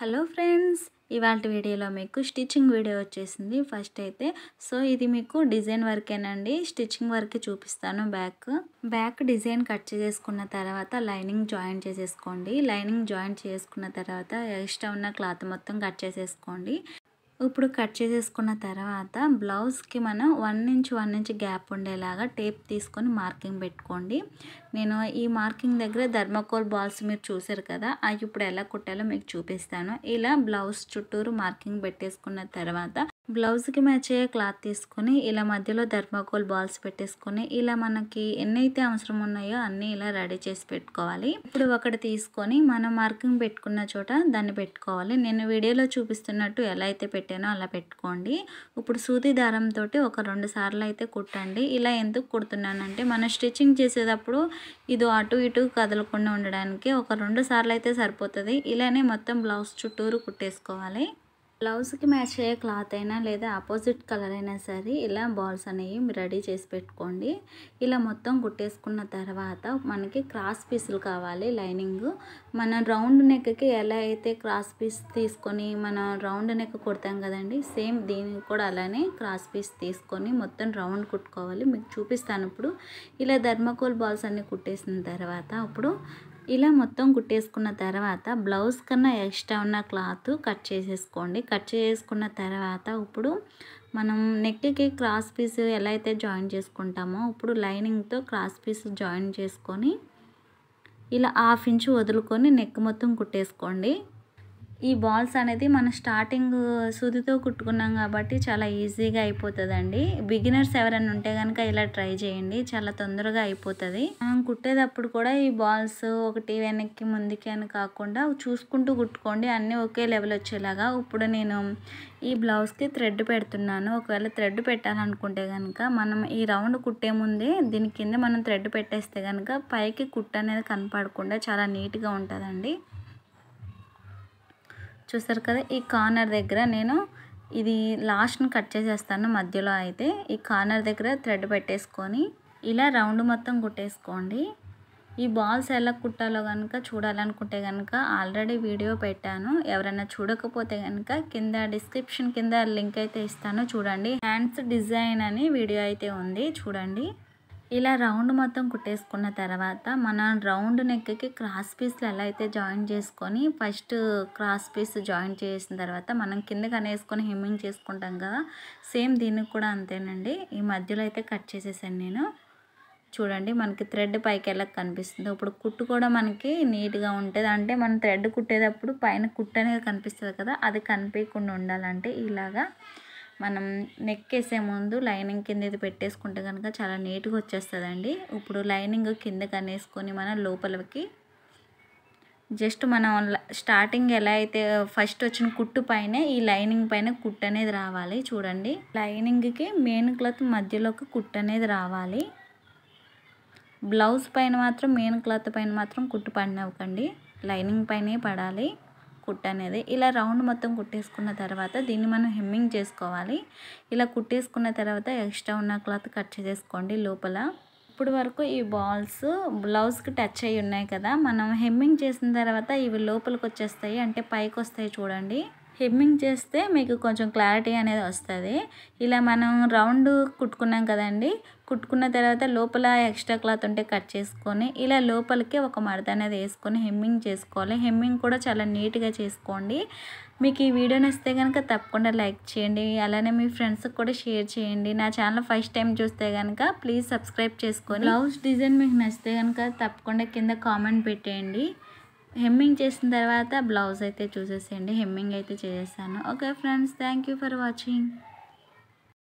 hello friends ఇవాళ వీడియోలో మీకు స్టిచ్చింగ్ వీడియో వచ్చేసింది ఫస్ట్ అయితే సో ఇది మీకు డిజైన్ వర్కేనండి స్టిచ్చింగ్ వర్క్ చూపిస్తాను బ్యాక్ బ్యాక్ డిజైన్ కట్ చేసుకున్న తర్వాత లైనింగ్ జాయిన్ చేసేసుకోండి లైనింగ్ జాయిన్ చేసుకున్న తర్వాత ఎక్స్ట్రా ఉన్న క్లాత్ మొత్తం కట్ చేసేసుకోండి ఇప్పుడు కట్ చేసేసుకున్న తర్వాత బ్లౌజ్కి మనం one inch one inch gap ఉండేలాగా టేప్ తీసుకొని మార్కింగ్ పెట్టుకోండి నేను ఈ మార్కింగ్ దగ్గర ధర్మకోల్ బాల్స్ మీరు చూసారు కదా అవి ఇప్పుడు ఎలా కుట్టాలో మీకు చూపిస్తాను ఇలా బ్లౌజ్ చుట్టూరు మార్కింగ్ పెట్టేసుకున్న తర్వాత బ్లౌజ్కి మ్యాచ్ అయ్యే క్లాత్ తీసుకొని ఇలా మధ్యలో ధర్మాకోల్ బాల్స్ పెట్టేసుకొని ఇలా మనకి ఎన్నైతే అవసరం ఉన్నాయో అన్నీ ఇలా రెడీ చేసి పెట్టుకోవాలి ఇప్పుడు ఒకటి తీసుకొని మనం మార్కింగ్ పెట్టుకున్న చోట దాన్ని పెట్టుకోవాలి నేను వీడియోలో చూపిస్తున్నట్టు ఎలా అయితే పెట్టానో అలా పెట్టుకోండి ఇప్పుడు సూది దారంతో ఒక రెండు సార్లు అయితే కుట్టండి ఇలా ఎందుకు కుడుతున్నానంటే మనం స్టిచ్చింగ్ చేసేటప్పుడు ఇది అటు ఇటు కదలకుండా ఉండడానికి ఒక రెండు సార్లు అయితే సరిపోతుంది ఇలానే మొత్తం బ్లౌజ్ చుట్టూరు కుట్టేసుకోవాలి బ్లౌజ్కి మ్యాచ్ అయ్యే క్లాత్ అయినా లేదా ఆపోజిట్ కలర్ అయినా సరే ఇలా బాల్స్ అనేవి మీరు రెడీ చేసి పెట్టుకోండి ఇలా మొత్తం కుట్టేసుకున్న తర్వాత మనకి క్రాస్ పీసులు కావాలి లైనింగ్ మన రౌండ్ నెక్కి ఎలా అయితే క్రాస్ పీస్ తీసుకొని మన రౌండ్ నెక్ కుడతాం కదండి సేమ్ దీనికి కూడా అలానే క్రాస్ పీస్ తీసుకొని మొత్తం రౌండ్ కుట్టుకోవాలి మీకు చూపిస్తాను ఇప్పుడు ఇలా ధర్మకోల్ బాల్స్ అన్నీ కుట్టేసిన తర్వాత అప్పుడు ఇలా మొత్తం కుట్టేసుకున్న తర్వాత బ్లౌజ్ కన్నా ఎక్స్ట్రా ఉన్న క్లాత్ కట్ చేసేసుకోండి కట్ చేసుకున్న తర్వాత ఇప్పుడు మనం నెక్కి క్రాస్ పీస్ ఎలా అయితే జాయిన్ చేసుకుంటామో ఇప్పుడు లైనింగ్తో క్రాస్ పీస్ జాయిన్ చేసుకొని ఇలా హాఫ్ ఇంచ్ వదులుకొని నెక్ మొత్తం కుట్టేసుకోండి ఈ బాల్స్ అనేది మనం స్టార్టింగ్ సుదితో కుట్టుకున్నాం కాబట్టి చాలా ఈజీగా అయిపోతుందండి బిగినర్స్ ఎవరైనా ఉంటే కనుక ఇలా ట్రై చేయండి చాలా తొందరగా అయిపోతుంది మనం కుట్టేటప్పుడు కూడా ఈ బాల్స్ ఒకటి వెనక్కి ముందుకి అని కాకుండా చూసుకుంటూ కుట్టుకోండి అన్నీ ఒకే లెవెల్ వచ్చేలాగా ఇప్పుడు నేను ఈ బ్లౌజ్కి థ్రెడ్ పెడుతున్నాను ఒకవేళ థ్రెడ్ పెట్టాలనుకుంటే కనుక మనం ఈ రౌండ్ కుట్టే ముందే దీని కింద మనం థ్రెడ్ పెట్టేస్తే కనుక పైకి కుట్టు అనేది కనపడకుండా చాలా నీట్గా ఉంటుందండి చూసారు కదా ఈ కార్నర్ దగ్గర నేను ఇది లాస్ట్ని కట్ చేసేస్తాను మధ్యలో అయితే ఈ కార్నర్ దగ్గర థ్రెడ్ పెట్టేసుకొని ఇలా రౌండ్ మొత్తం కుట్టేసుకోండి ఈ బాల్స్ ఎలా కుట్టాలో కనుక చూడాలనుకుంటే కనుక ఆల్రెడీ వీడియో పెట్టాను ఎవరైనా చూడకపోతే కనుక కింద డిస్క్రిప్షన్ కింద లింక్ అయితే ఇస్తాను చూడండి హ్యాండ్స్ డిజైన్ అని వీడియో అయితే ఉంది చూడండి ఇలా రౌండ్ మొత్తం కుట్టేసుకున్న తర్వాత మన రౌండ్ నెక్కి క్రాస్ పీస్లు ఎలా అయితే జాయిన్ చేసుకొని ఫస్ట్ క్రాస్ పీస్ జాయిన్ చేసిన తర్వాత మనం కింద కనేసుకొని హెమ్మింగ్ చేసుకుంటాం కదా సేమ్ దీనికి కూడా అంతేనండి ఈ మధ్యలో అయితే కట్ చేసేసాను నేను చూడండి మనకి థ్రెడ్ పైకి వెళ్ళక కనిపిస్తుంది ఇప్పుడు కుట్టు కూడా మనకి నీట్గా ఉంటుంది అంటే మనం థ్రెడ్ కుట్టేటప్పుడు పైన కుట్టు అనేది కనిపిస్తుంది కదా అది కనిపించకుండా ఉండాలంటే ఇలాగా మనం నెక్ వేసే ముందు లైనింగ్ కింద ఇది పెట్టేసుకుంటే కనుక చాలా నీట్గా వచ్చేస్తుందండి ఇప్పుడు లైనింగ్ కింద కనేసుకొని మనం లోపలికి జస్ట్ మనం స్టార్టింగ్ ఎలా అయితే ఫస్ట్ వచ్చిన కుట్టు పైన ఈ లైనింగ్ పైన కుట్ అనేది రావాలి చూడండి లైనింగ్కి మెయిన్ క్లాత్ మధ్యలోకి కుట్ అనేది రావాలి బ్లౌజ్ పైన మాత్రం మెయిన్ క్లాత్ పైన మాత్రం కుట్టు పడినవ్వకండి లైనింగ్ పైనే పడాలి కుట్ట అనేది ఇలా రౌండ్ మొత్తం కుట్టేసుకున్న తర్వాత దీన్ని మనం హెమ్మింగ్ చేసుకోవాలి ఇలా కుట్టేసుకున్న తర్వాత ఎక్స్ట్రా ఉన్న క్లాత్ కట్ చేసుకోండి లోపల ఇప్పుడు వరకు ఈ బాల్స్ బ్లౌజ్కి టచ్ అయ్యి ఉన్నాయి కదా మనం హెమ్మింగ్ చేసిన తర్వాత ఇవి లోపలికి వచ్చేస్తాయి అంటే పైకి వస్తాయి చూడండి హెమ్మింగ్ చేస్తే మీకు కొంచెం క్లారిటీ అనేది వస్తుంది ఇలా మనం రౌండ్ కుట్టుకున్నాం కదండి కుట్టుకున్న తర్వాత లోపల ఎక్స్ట్రా క్లాత్ ఉంటే కట్ చేసుకొని ఇలా లోపలికి ఒక మడత అనేది వేసుకొని హెమ్మింగ్ చేసుకోవాలి హెమ్మింగ్ కూడా చాలా నీట్గా చేసుకోండి మీకు ఈ వీడియో నచ్చితే కనుక తప్పకుండా లైక్ చేయండి అలానే మీ ఫ్రెండ్స్కి కూడా షేర్ చేయండి నా ఛానల్ ఫస్ట్ టైం చూస్తే కనుక ప్లీజ్ సబ్స్క్రైబ్ చేసుకొని బ్లౌజ్ డిజైన్ మీకు నచ్చితే కనుక తప్పకుండా కింద కామెంట్ పెట్టేయండి హెమ్మింగ్ చేసిన తర్వాత బ్లౌజ్ అయితే చూసేసేయండి హెమ్మింగ్ అయితే చేసేస్తాను okay friends thank you for watching